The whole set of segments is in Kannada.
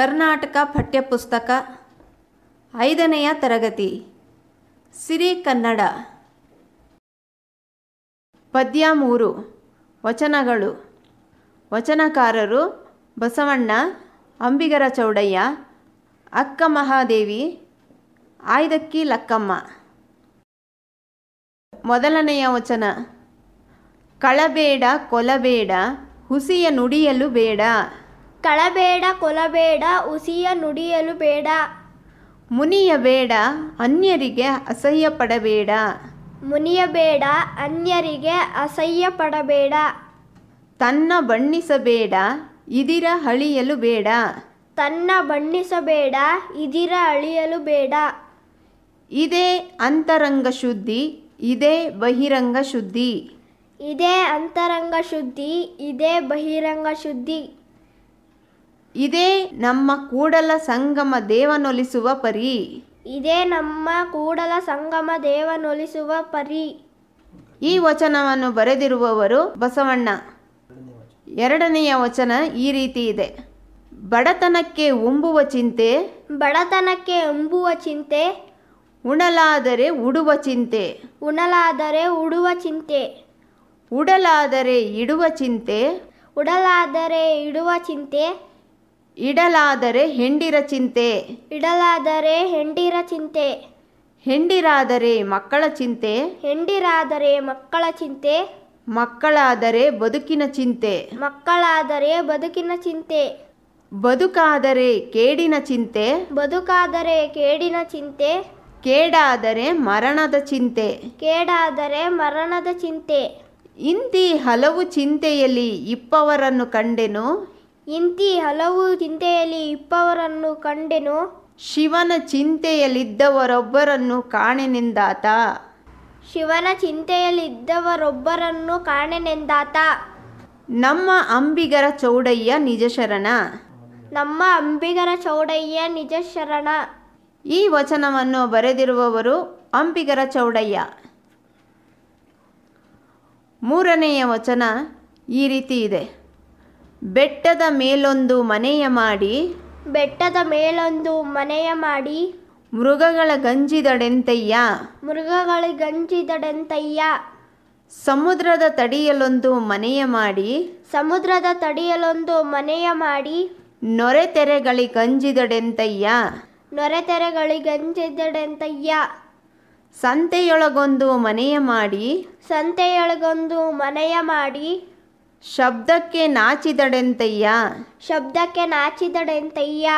ಕರ್ನಾಟಕ ಪಠ್ಯಪುಸ್ತಕ ಐದನೆಯ ತರಗತಿ ಸಿರಿ ಕನ್ನಡ ಪದ್ಯ ಮೂರು ವಚನಗಳು ವಚನಕಾರರು ಬಸವಣ್ಣ ಅಂಬಿಗರ ಚೌಡಯ್ಯ ಅಕ್ಕ ಮಹಾದೇವಿ ಆಯ್ದಕ್ಕಿ ಲಕ್ಕಮ್ಮ ಮೊದಲನೆಯ ವಚನ ಕಳಬೇಡ ಕೊಲಬೇಡ ಹುಸಿಯ ನುಡಿಯಲು ಬೇಡ ಕಳಬೇಡ ಕೊಲಬೇಡ ಹುಸಿಯ ನುಡಿಯಲು ಬೇಡ ಮುನಿಯಬೇಡ ಅನ್ಯರಿಗೆ ಅಸಹ್ಯ ಪಡಬೇಡ ಮುನಿಯಬೇಡ ಅನ್ಯರಿಗೆ ಅಸಹ್ಯ ಪಡಬೇಡ ತನ್ನ ಬಣ್ಣಿಸಬೇಡ ಇದಿರ ಅಳಿಯಲು ಬೇಡ ತನ್ನ ಬಣ್ಣಿಸಬೇಡ ಇದಿರ ಅಳಿಯಲು ಬೇಡ ಇದೇ ಅಂತರಂಗ ಶುದ್ಧಿ ಇದೇ ಬಹಿರಂಗ ಶುದ್ಧಿ ಇದೇ ಅಂತರಂಗ ಶುದ್ಧಿ ಇದೇ ಬಹಿರಂಗ ಶುದ್ಧಿ ಇದೇ ನಮ್ಮ ಕೂಡಲ ಸಂಗಮ ದೇವನೊಲಿಸುವ ಪರಿ ಇದೇ ನಮ್ಮ ಕೂಡಲ ಸಂಗಮ ದೇವನೊಲಿಸುವ ಪರಿ ಈ ವಚನವನ್ನು ಬರೆದಿರುವವರು ಬಸವಣ್ಣ ಎರಡನೆಯ ವಚನ ಈ ರೀತಿ ಇದೆ ಬಡತನಕ್ಕೆ ಉಂಬುವ ಚಿಂತೆ ಬಡತನಕ್ಕೆ ಉಂಬುವ ಚಿಂತೆ ಉಣಲಾದರೆ ಉಡುವ ಚಿಂತೆ ಉಣಲಾದರೆ ಉಡುವ ಚಿಂತೆ ಉಡಲಾದರೆ ಇಡುವ ಚಿಂತೆ ಉಡಲಾದರೆ ಇಡುವ ಚಿಂತೆ ಇಡಲಾದರೆ ಹೆಂಡಿರ ಚಿಂತೆ ಇಡಲಾದರೆ ಹೆಂಡಿರ ಚಿಂತೆ ಹೆಂಡಿರಾದರೆ ಮಕ್ಕಳ ಚಿಂತೆ ಹೆಂಡಿರಾದರೆ ಮಕ್ಕಳ ಚಿಂತೆ ಮಕ್ಕಳಾದರೆ ಬದುಕಿನ ಚಿಂತೆ ಮಕ್ಕಳಾದರೆ ಬದುಕಿನ ಚಿಂತೆ ಬದುಕಾದರೆ ಕೇಡಿನ ಚಿಂತೆ ಬದುಕಾದರೆ ಕೇಡಿನ ಚಿಂತೆ ಕೇಡಾದರೆ ಮರಣದ ಚಿಂತೆ ಕೇಡಾದರೆ ಮರಣದ ಚಿಂತೆ ಇಂತಿ ಹಲವು ಚಿಂತೆಯಲ್ಲಿ ಇಪ್ಪವರನ್ನು ಕಂಡೆನು ಇಂತಿ ಹಲವು ಚಿಂತೆಯಲ್ಲಿ ಇಪ್ಪವರನ್ನು ಕಂಡೆನು ಶಿವನ ಚಿಂತೆಯಲ್ಲಿದ್ದವರೊಬ್ಬರನ್ನು ಕಾಣೆನೆಂದಾತ ಶಿವನ ಚಿಂತೆಯಲ್ಲಿದ್ದವರೊಬ್ಬರನ್ನು ಕಾಣೆನೆಂದಾತ ನಮ್ಮ ಅಂಬಿಗರ ಚೌಡಯ್ಯ ನಿಜ ಶರಣ ನಮ್ಮ ಅಂಬಿಗರ ಚೌಡಯ್ಯ ನಿಜ ಶರಣ ಈ ವಚನವನ್ನು ಬರೆದಿರುವವರು ಅಂಬಿಗರ ಚೌಡಯ್ಯ ಮೂರನೆಯ ವಚನ ಈ ರೀತಿ ಇದೆ ಬೆಟ್ಟದ ಮೇಲೊಂದು ಮನೆಯ ಮಾಡಿ ಬೆಟ್ಟದ ಮೇಲೊಂದು ಮನೆಯ ಮಾಡಿ ಮೃಗಗಳ ಗಂಜಿದಡೆಂತಯ್ಯ ಮೃಗಗಳ ಗಂಜಿದಡೆಂತಯ್ಯ ಸಮುದ್ರದ ತಡಿಯಲೊಂದು ಮನೆಯ ಮಾಡಿ ಸಮುದ್ರದ ತಡಿಯಲೊಂದು ಮನೆಯ ಮಾಡಿ ಗಂಜಿದಡೆಂತಯ್ಯ ತೆರೆಗಳಿ ಗಂಜಿದಡೆಂತಯ್ಯ ಸಂತೆಯೊಳಗೊಂದು ಮನೆಯ ಮಾಡಿ ಸಂತೆಯೊಳಗೊಂದು ಮನೆಯ ಮಾಡಿ ಶಬ್ದಕ್ಕೆ ನಾಚಿದಡೆಂತಯ್ಯ ಶಬ್ದಕ್ಕೆ ನಾಚಿದಡೆಂತಯ್ಯ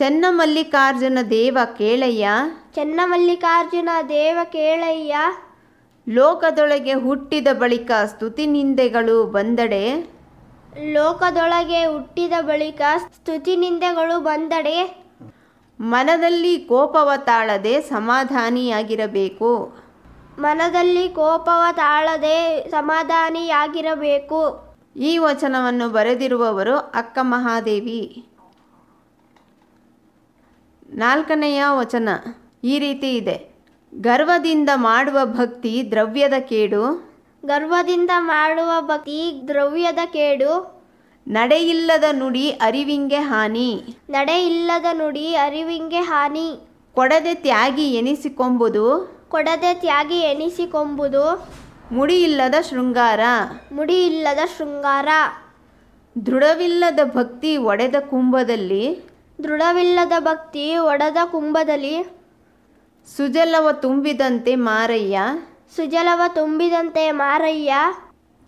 ಚನ್ನಮಲ್ಲಿಕಾರ್ಜುನ ದೇವ ಕೇಳಯ್ಯ ಚನ್ನಮಲ್ಲಿಕಾರ್ಜುನ ದೇವ ಕೇಳಯ್ಯ ಲೋಕದೊಳಗೆ ಹುಟ್ಟಿದ ಬಳಿಕ ಸ್ತುತಿ ನಿಂದೆಗಳು ಬಂದಡೆ ಲೋಕದೊಳಗೆ ಹುಟ್ಟಿದ ಬಳಿಕ ಸ್ತುತಿ ನಿಂದೆಗಳು ಬಂದಡೆ ಮನದಲ್ಲಿ ಕೋಪವ ತಾಳದೆ ಸಮಾಧಾನಿಯಾಗಿರಬೇಕು ಮನದಲ್ಲಿ ಕೋಪವ ತಾಳದೆ ಸಮಾಧಾನಿಯಾಗಿರಬೇಕು ಈ ವಚನವನ್ನು ಬರೆದಿರುವವರು ಅಕ್ಕ ಮಹಾದೇವಿ ನಾಲ್ಕನೆಯ ವಚನ ಈ ರೀತಿ ಇದೆ ಗರ್ವದಿಂದ ಮಾಡುವ ಭಕ್ತಿ ದ್ರವ್ಯದ ಕೇಡು ಗರ್ವದಿಂದ ಮಾಡುವ ಭಕ್ತಿ ದ್ರವ್ಯದ ಕೇಡು ನಡೆಯಿಲ್ಲದ ನುಡಿ ಅರಿವಿಂಗೆ ಹಾನಿ ನಡೆಯಿಲ್ಲದ ನುಡಿ ಅರಿವಿಂಗೆ ಹಾನಿ ಕೊಡದೆ ತ್ಯಾಗಿ ಎನಿಸಿಕೊಂಬುದು ಕೊಡದೆ ತ್ಯಾಗಿ ಎನಿಸಿಕೊಂಬುದು ಮುಡಿ ಇಲ್ಲದ ಶೃಂಗಾರ ಮುಡಿ ಇಲ್ಲದ ಶೃಂಗಾರ ದೃಢವಿಲ್ಲದ ಭಕ್ತಿ ಒಡೆದ ಕುಂಭದಲ್ಲಿ ದೃಢವಿಲ್ಲದ ಭಕ್ತಿ ಒಡೆದ ಕುಂಭದಲ್ಲಿ ಸುಜಲವ ತುಂಬಿದಂತೆ ಮಾರಯ್ಯ ಸುಜಲವ ತುಂಬಿದಂತೆ ಮಾರಯ್ಯ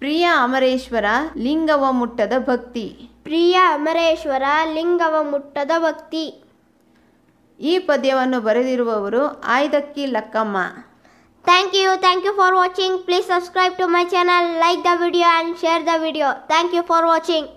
ಪ್ರಿಯ ಅಮರೇಶ್ವರ ಲಿಂಗವ ಮುಟ್ಟದ ಭಕ್ತಿ ಪ್ರಿಯ ಅಮರೇಶ್ವರ ಲಿಂಗವ ಮುಟ್ಟದ ಭಕ್ತಿ ಈ ಪದ್ಯವನ್ನು ಬರೆದಿರುವವರು Aydakki Lakkamma thank you thank you for watching please subscribe to my channel like the video and share the video thank you for watching